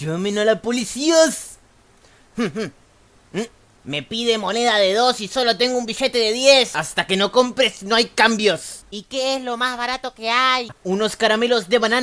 Llamen a la policía. Me pide moneda de dos y solo tengo un billete de 10. Hasta que no compres, no hay cambios. ¿Y qué es lo más barato que hay? Unos caramelos de banana.